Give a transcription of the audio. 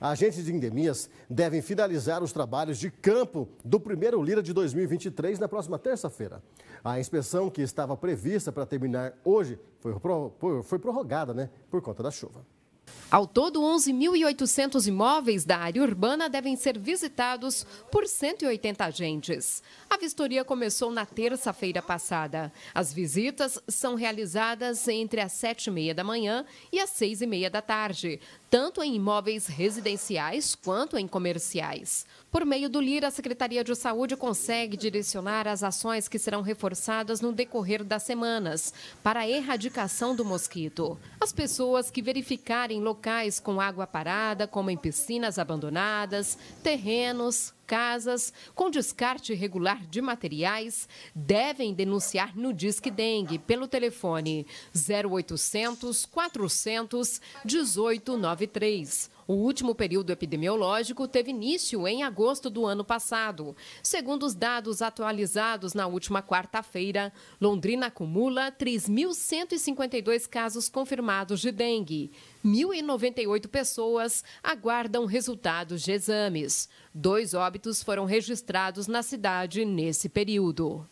Agentes de endemias devem finalizar os trabalhos de campo do primeiro Lira de 2023 na próxima terça-feira. A inspeção que estava prevista para terminar hoje foi, foi prorrogada né, por conta da chuva. Ao todo, 11.800 imóveis da área urbana devem ser visitados por 180 agentes. A vistoria começou na terça-feira passada. As visitas são realizadas entre as 7h30 da manhã e as 6h30 da tarde, tanto em imóveis residenciais quanto em comerciais. Por meio do LIR, a Secretaria de Saúde consegue direcionar as ações que serão reforçadas no decorrer das semanas para a erradicação do mosquito. As pessoas que verificarem locais com água parada, como em piscinas abandonadas, terrenos, casas com descarte irregular de materiais devem denunciar no Disque Dengue pelo telefone 0800 400 1893. O último período epidemiológico teve início em agosto do ano passado. Segundo os dados atualizados na última quarta-feira, Londrina acumula 3.152 casos confirmados de dengue. 1.098 pessoas aguardam resultados de exames. Dois óbitos óbitos foram registrados na cidade nesse período.